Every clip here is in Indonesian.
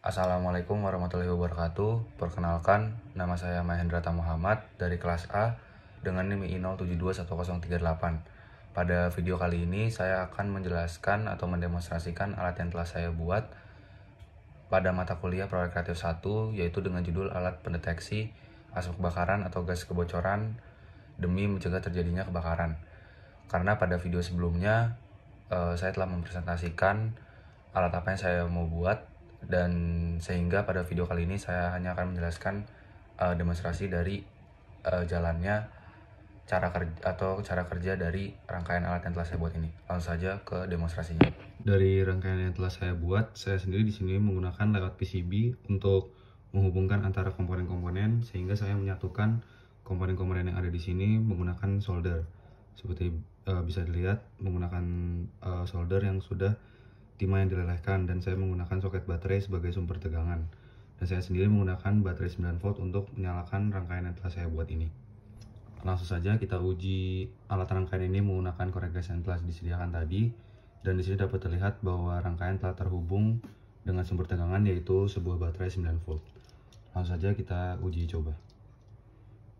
Assalamualaikum warahmatullahi wabarakatuh. Perkenalkan, nama saya Mahendra Muhammad dari kelas A dengan NIM I0721038. Pada video kali ini saya akan menjelaskan atau mendemonstrasikan alat yang telah saya buat pada mata kuliah proyek kreatif 1 yaitu dengan judul alat pendeteksi asap kebakaran atau gas kebocoran demi mencegah terjadinya kebakaran. Karena pada video sebelumnya eh, saya telah mempresentasikan alat apa yang saya mau buat dan sehingga pada video kali ini saya hanya akan menjelaskan uh, demonstrasi dari uh, jalannya cara kerja atau cara kerja dari rangkaian alat yang telah saya buat ini. Langsung saja ke demonstrasinya. Dari rangkaian yang telah saya buat, saya sendiri di sini menggunakan lewat PCB untuk menghubungkan antara komponen-komponen sehingga saya menyatukan komponen-komponen yang ada di sini menggunakan solder. Seperti uh, bisa dilihat menggunakan uh, solder yang sudah timah yang dilelehkan dan saya menggunakan soket baterai sebagai sumber tegangan. Dan saya sendiri menggunakan baterai 9 volt untuk menyalakan rangkaian yang telah saya buat ini. Langsung saja kita uji alat rangkaian ini menggunakan korek gas yang telah disediakan tadi. Dan disini dapat terlihat bahwa rangkaian telah terhubung dengan sumber tegangan yaitu sebuah baterai 9 volt. Langsung saja kita uji coba.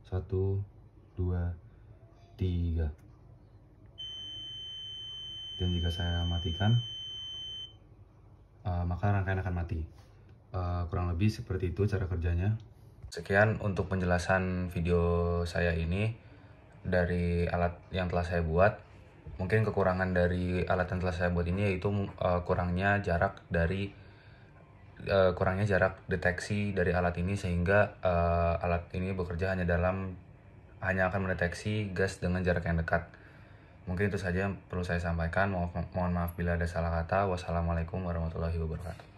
1 2 3 Dan jika saya matikan maka rangkaian akan mati. Uh, kurang lebih seperti itu cara kerjanya. Sekian untuk penjelasan video saya ini dari alat yang telah saya buat. Mungkin kekurangan dari alat yang telah saya buat ini yaitu uh, kurangnya jarak dari uh, kurangnya jarak deteksi dari alat ini sehingga uh, alat ini bekerja hanya dalam hanya akan mendeteksi gas dengan jarak yang dekat. Mungkin itu saja yang perlu saya sampaikan. Mohon maaf bila ada salah kata. Wassalamualaikum warahmatullahi wabarakatuh.